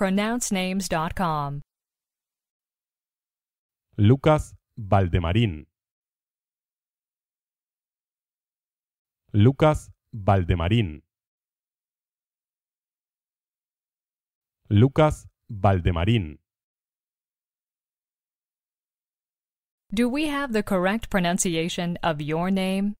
pronouncenames.com. Lucas Valdemarín. Lucas Valdemarín. Lucas Valdemarín. Do we have the correct pronunciation of your name?